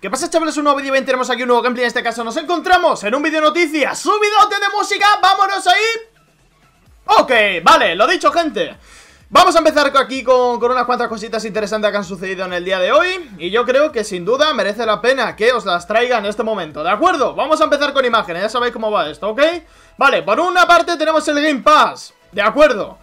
¿Qué pasa chavales? Un nuevo vídeo y tenemos aquí un nuevo gameplay En este caso nos encontramos en un vídeo noticias Subidote de música, vámonos ahí Ok, vale, lo dicho gente Vamos a empezar aquí con, con, unas cuantas cositas interesantes que han sucedido en el día de hoy Y yo creo que sin duda merece la pena que os las traiga en este momento, ¿de acuerdo? Vamos a empezar con imágenes, ya sabéis cómo va esto, ¿ok? Vale, por una parte tenemos el Game Pass, ¿de acuerdo?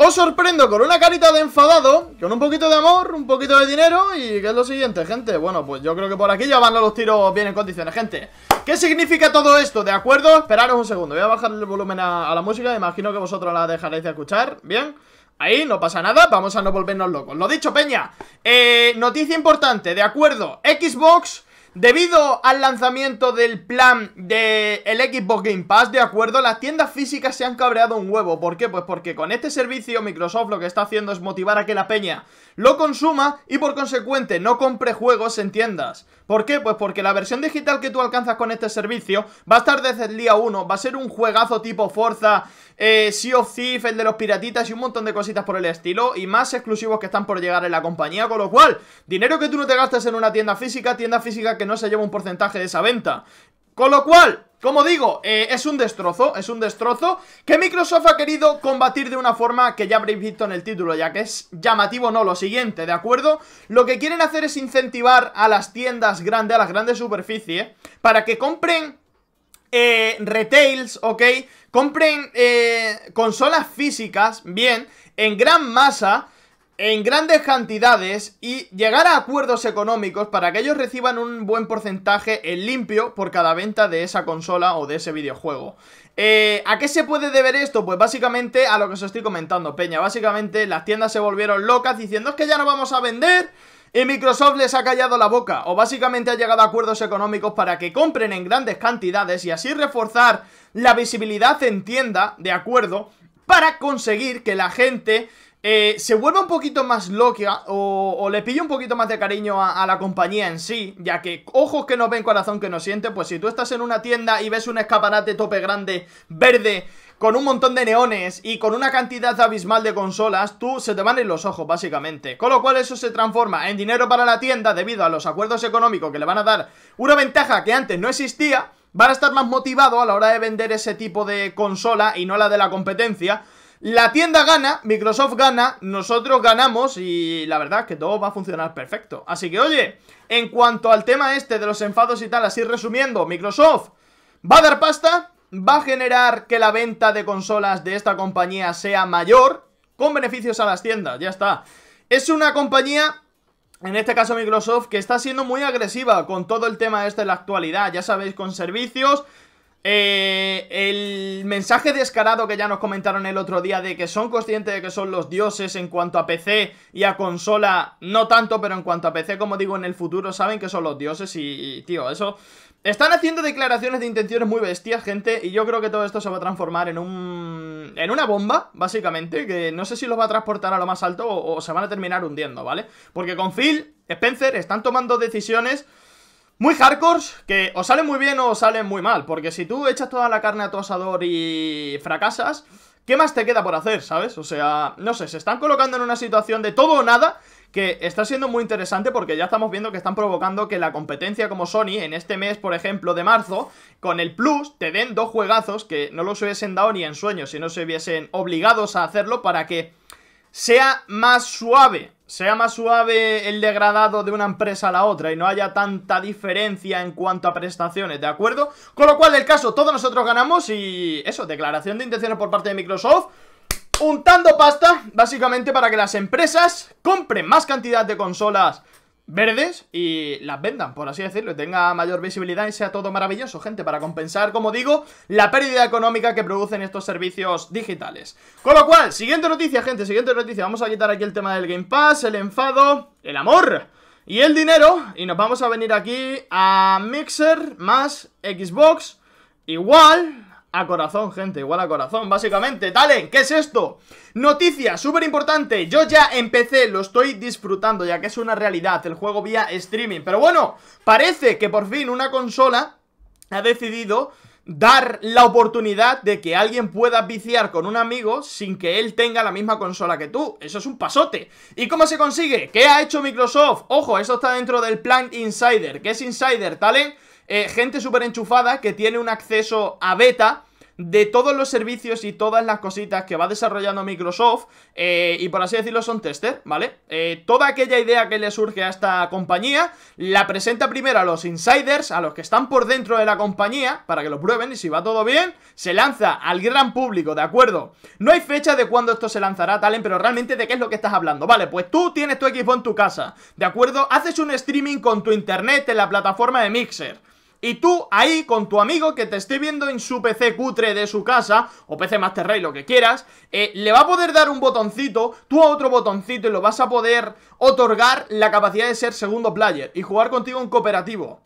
Os sorprendo con una carita de enfadado, con un poquito de amor, un poquito de dinero y ¿qué es lo siguiente, gente? Bueno, pues yo creo que por aquí ya van los tiros bien en condiciones, gente ¿Qué significa todo esto? ¿De acuerdo? Esperaros un segundo, voy a bajar el volumen a, la música, imagino que vosotros la dejaréis de escuchar, ¿bien? Ahí, no pasa nada, vamos a no volvernos locos Lo dicho, peña, eh, noticia importante, ¿de acuerdo? Xbox Debido al lanzamiento del plan del el Xbox Game Pass, ¿de acuerdo? Las tiendas físicas se han cabreado un huevo. ¿Por qué? Pues porque con este servicio Microsoft lo que está haciendo es motivar a que la peña lo consuma y por consecuente no compre juegos en tiendas. ¿Por qué? Pues porque la versión digital que tú alcanzas con este servicio va a estar desde el día 1, va a ser un juegazo tipo Forza, eh, Sea of Thief, el de los piratitas y un montón de cositas por el estilo y más exclusivos que están por llegar en la compañía. Con lo cual, dinero que tú no te gastas en una tienda física, tienda física que no se lleva un porcentaje de esa venta. Con lo cual, como digo, eh, es un destrozo, es un destrozo que Microsoft ha querido combatir de una forma que ya habréis visto en el título, ya que es llamativo no lo siguiente, ¿de acuerdo? Lo que quieren hacer es incentivar a las tiendas grandes, a las grandes superficies, para que compren eh, retails, ¿ok? Compren eh, consolas físicas, bien, en gran masa en grandes cantidades y llegar a acuerdos económicos para que ellos reciban un buen porcentaje en limpio por cada venta de esa consola o de ese videojuego. Eh, ¿A qué se puede deber esto? Pues básicamente a lo que os estoy comentando, Peña. Básicamente las tiendas se volvieron locas diciendo es que ya no vamos a vender. Y Microsoft les ha callado la boca, o básicamente ha llegado a acuerdos económicos para que compren en grandes cantidades y así reforzar la visibilidad en tienda, de acuerdo, para conseguir que la gente eh, se vuelve un poquito más loca ah, o, le pilla un poquito más de cariño a, la compañía en sí, ya que ojos que no ven, corazón que no siente, pues si tú estás en una tienda y ves un escaparate tope grande, verde, con un montón de neones y con una cantidad abismal de consolas, tú se te van en los ojos, básicamente. Con lo cual eso se transforma en dinero para la tienda debido a los acuerdos económicos que le van a dar una ventaja que antes no existía, van a estar más motivados a la hora de vender ese tipo de consola y no la de la competencia. La tienda gana, Microsoft gana, nosotros ganamos y la verdad es que todo va a funcionar perfecto. Así que oye, en cuanto al tema este de los enfados y tal, así resumiendo, Microsoft va a dar pasta, va a generar que la venta de consolas de esta compañía sea mayor, con beneficios a las tiendas, ya está. Es una compañía en este caso Microsoft, que está siendo muy agresiva con todo el tema este de la actualidad, ya sabéis, con servicios, eh, el mensaje descarado que ya nos comentaron el otro día de que son conscientes de que son los dioses en cuanto a PC y a consola, no tanto, pero en cuanto a PC, como digo, en el futuro saben que son los dioses y, tío, eso... Están haciendo declaraciones de intenciones muy bestias, gente, y yo creo que todo esto se va a transformar en un... en una bomba, básicamente, que no sé si los va a transportar a lo más alto o se van a terminar hundiendo, ¿vale? Porque con Phil, Spencer, están tomando decisiones muy hardcore, que o salen muy bien o salen muy mal, porque si tú echas toda la carne a tu asador y fracasas, ¿qué más te queda por hacer, sabes? O sea, no sé, se están colocando en una situación de todo o nada que está siendo muy interesante porque ya estamos viendo que están provocando que la competencia como Sony en este mes, por ejemplo, de marzo, con el Plus, te den dos juegazos que no los hubiesen dado ni en sueños si no se hubiesen obligados a hacerlo para que sea más suave, sea más suave el degradado de una empresa a la otra y no haya tanta diferencia en cuanto a prestaciones, ¿de acuerdo? Con lo cual, el caso, todos nosotros ganamos y eso, declaración de intenciones por parte de Microsoft untando pasta, básicamente para que las empresas compren más cantidad de consolas verdes y las vendan, por así decirlo, tenga mayor visibilidad y sea todo maravilloso, gente, para compensar, como digo, la pérdida económica que producen estos servicios digitales. Con lo cual, siguiente noticia, gente, siguiente noticia. Vamos a quitar aquí el tema del Game Pass, el enfado, el amor y el dinero. Y nos vamos a venir aquí a Mixer más Xbox igual a corazón, gente, igual a corazón, básicamente ¡Talen! ¿qué es esto? Noticia, súper importante, yo ya empecé Lo estoy disfrutando, ya que es una realidad El juego vía streaming, pero bueno Parece que por fin una consola Ha decidido dar la oportunidad de que alguien pueda viciar con un amigo sin que él tenga la misma consola que tú. Eso es un pasote. ¿Y cómo se consigue? ¿Qué ha hecho Microsoft? Ojo, eso está dentro del plan Insider. ¿Qué es Insider? Talen? Eh, gente súper enchufada que tiene un acceso a beta de todos los servicios y todas las cositas que va desarrollando Microsoft eh, y por así decirlo son tester, ¿vale? Eh, toda aquella idea que le surge a esta compañía la presenta primero a los insiders, a los que están por dentro de la compañía para que lo prueben y si va todo bien se lanza al gran público, ¿de acuerdo? No hay fecha de cuándo esto se lanzará, Talen, pero realmente de qué es lo que estás hablando, ¿vale? Pues tú tienes tu equipo en tu casa, ¿de acuerdo? Haces un streaming con tu internet en la plataforma de Mixer y tú ahí con tu amigo que te esté viendo en su PC cutre de su casa, o PC Master Race, lo que quieras, eh, le va a poder dar un botoncito, tú a otro botoncito y lo vas a poder otorgar la capacidad de ser segundo player y jugar contigo en cooperativo.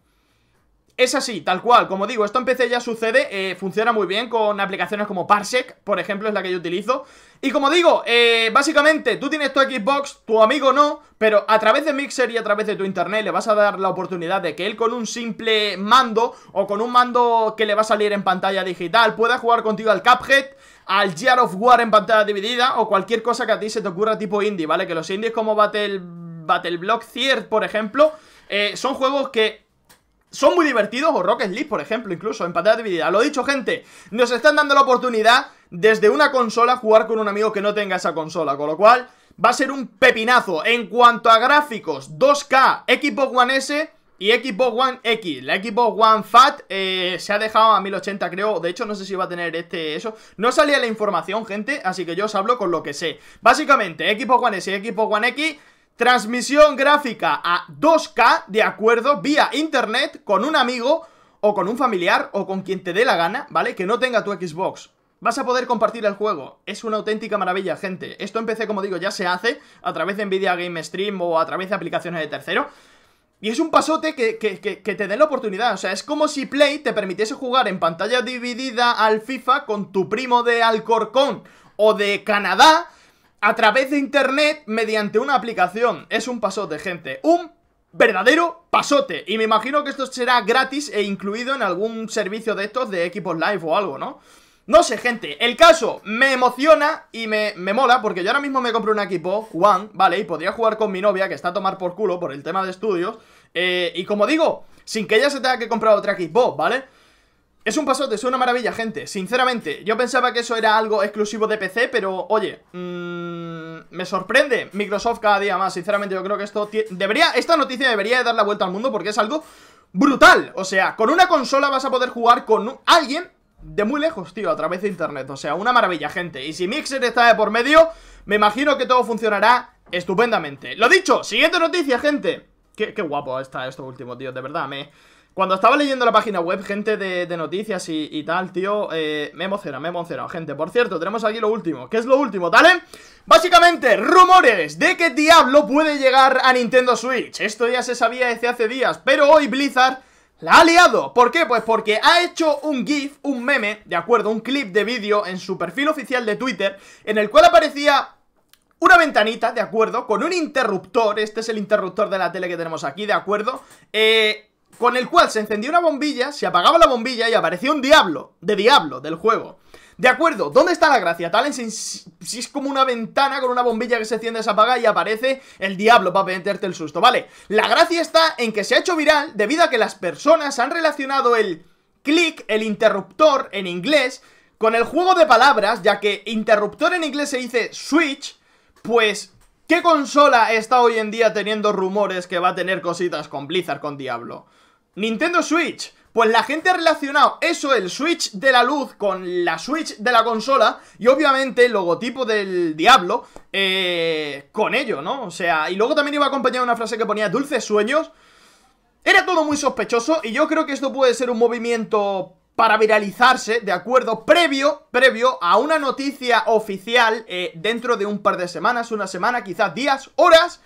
Es así, tal cual, como digo, esto en PC ya sucede, eh, funciona muy bien con aplicaciones como Parsec, por ejemplo, es la que yo utilizo Y como digo, eh, básicamente, tú tienes tu Xbox, tu amigo no, pero a través de Mixer y a través de tu internet le vas a dar la oportunidad de que él con un simple mando o con un mando que le va a salir en pantalla digital Pueda jugar contigo al Cuphead, al Gear of War en pantalla dividida o cualquier cosa que a ti se te ocurra tipo indie, ¿vale? Que los indies como Battle, Battle Block por ejemplo, eh, son juegos que son muy divertidos, o Rocket League, por ejemplo, incluso en pantalla dividida. Lo dicho, gente, nos están dando la oportunidad desde una consola jugar con un amigo que no tenga esa consola, con lo cual va a ser un pepinazo. En cuanto a gráficos, 2K, equipo One S y equipo One X. La equipo One Fat eh, se ha dejado a 1080, creo. De hecho, no sé si va a tener este eso. No salía la información, gente, así que yo os hablo con lo que sé. Básicamente, equipo One S y Xbox One X transmisión gráfica a 2K, de acuerdo, vía internet, con un amigo o con un familiar o con quien te dé la gana, ¿vale? Que no tenga tu Xbox. Vas a poder compartir el juego. Es una auténtica maravilla, gente. Esto empecé, como digo, ya se hace a través de Nvidia Game Stream o a través de aplicaciones de tercero. Y es un pasote que, te den la oportunidad. O sea, es como si Play te permitiese jugar en pantalla dividida al FIFA con tu primo de Alcorcón o de Canadá a través de internet mediante una aplicación. Es un pasote, gente. Un verdadero pasote. Y me imagino que esto será gratis e incluido en algún servicio de estos de Equipos Live o algo, ¿no? No sé, gente, el caso me emociona y me, me mola porque yo ahora mismo me compré un equipo, Juan, ¿vale? Y podría jugar con mi novia que está a tomar por culo por el tema de estudios eh, Y como digo, sin que ella se tenga que comprar otro equipo, ¿vale? Es un pasote, es una maravilla, gente. Sinceramente, yo pensaba que eso era algo exclusivo de PC, pero oye, mm, me sorprende Microsoft cada día más. Sinceramente, yo creo que esto debería, esta noticia debería dar la vuelta al mundo porque es algo brutal. O sea, con una consola vas a poder jugar con alguien de muy lejos, tío, a través de internet. O sea, una maravilla, gente. Y si Mixer está de por medio, me imagino que todo funcionará estupendamente. Lo dicho, siguiente noticia, gente. Qué, qué guapo está esto último, tío, de verdad, me... Cuando estaba leyendo la página web, gente de, noticias y, tal, tío, eh, me emociona, me emociona, gente. Por cierto, tenemos aquí lo último. ¿Qué es lo último, ¿vale? Básicamente, rumores de que Diablo puede llegar a Nintendo Switch. Esto ya se sabía desde hace días, pero hoy Blizzard la ha liado. ¿Por qué? Pues porque ha hecho un GIF, un meme, de acuerdo, un clip de vídeo en su perfil oficial de Twitter, en el cual aparecía una ventanita, de acuerdo, con un interruptor. Este es el interruptor de la tele que tenemos aquí, de acuerdo. Eh con el cual se encendía una bombilla, se apagaba la bombilla y aparecía un diablo, de diablo, del juego. De acuerdo, ¿dónde está la gracia? Tal si es como una ventana con una bombilla que se enciende, se apaga y aparece el diablo para meterte el susto, ¿vale? La gracia está en que se ha hecho viral debido a que las personas han relacionado el click, el interruptor en inglés, con el juego de palabras, ya que interruptor en inglés se dice switch, pues ¿qué consola está hoy en día teniendo rumores que va a tener cositas con Blizzard, con Diablo? Nintendo Switch pues la gente ha relacionado eso, el switch de la luz, con la switch de la consola y obviamente el logotipo del diablo eh, con ello, ¿no? O sea, y luego también iba acompañado una frase que ponía dulces sueños. Era todo muy sospechoso y yo creo que esto puede ser un movimiento para viralizarse, ¿de acuerdo? Previo, previo a una noticia oficial eh, dentro de un par de semanas, una semana, quizás días, horas...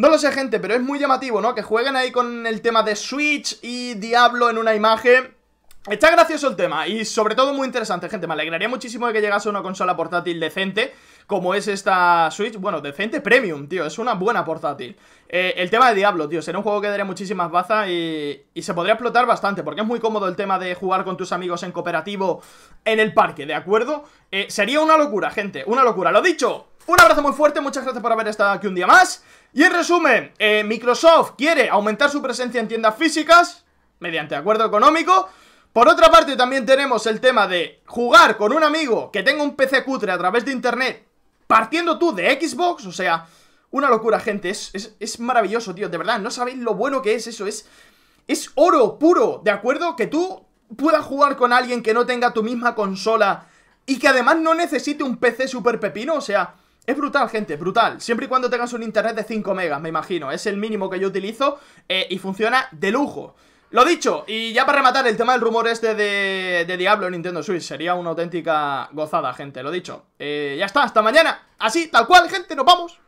No lo sé, gente, pero es muy llamativo, ¿no? Que jueguen ahí con el tema de Switch y Diablo en una imagen... Está gracioso el tema y sobre todo muy interesante, gente. Me alegraría muchísimo de que llegase una consola portátil decente como es esta Switch. Bueno, decente premium, tío, es una buena portátil. Eh, el tema de Diablo, tío, será un juego que daría muchísimas bazas y, se podría explotar bastante, porque es muy cómodo el tema de jugar con tus amigos en cooperativo en el parque, ¿de acuerdo? Eh, sería una locura, gente, una locura. Lo dicho, un abrazo muy fuerte, muchas gracias por haber estado aquí un día más. Y en resumen, eh, Microsoft quiere aumentar su presencia en tiendas físicas mediante acuerdo económico. Por otra parte, también tenemos el tema de jugar con un amigo que tenga un PC cutre a través de internet partiendo tú de Xbox, o sea, una locura, gente, es, es, maravilloso, tío, de verdad, no sabéis lo bueno que es eso, es, es oro puro, ¿de acuerdo? Que tú puedas jugar con alguien que no tenga tu misma consola y que además no necesite un PC super pepino, o sea... Es brutal, gente, brutal. Siempre y cuando tengas un internet de 5 megas, me imagino. Es el mínimo que yo utilizo eh, y funciona de lujo. Lo dicho, y ya para rematar el tema del rumor este de, Diablo en Nintendo Switch Sería una auténtica gozada, gente, lo dicho eh, Ya está, hasta mañana Así, tal cual, gente, nos vamos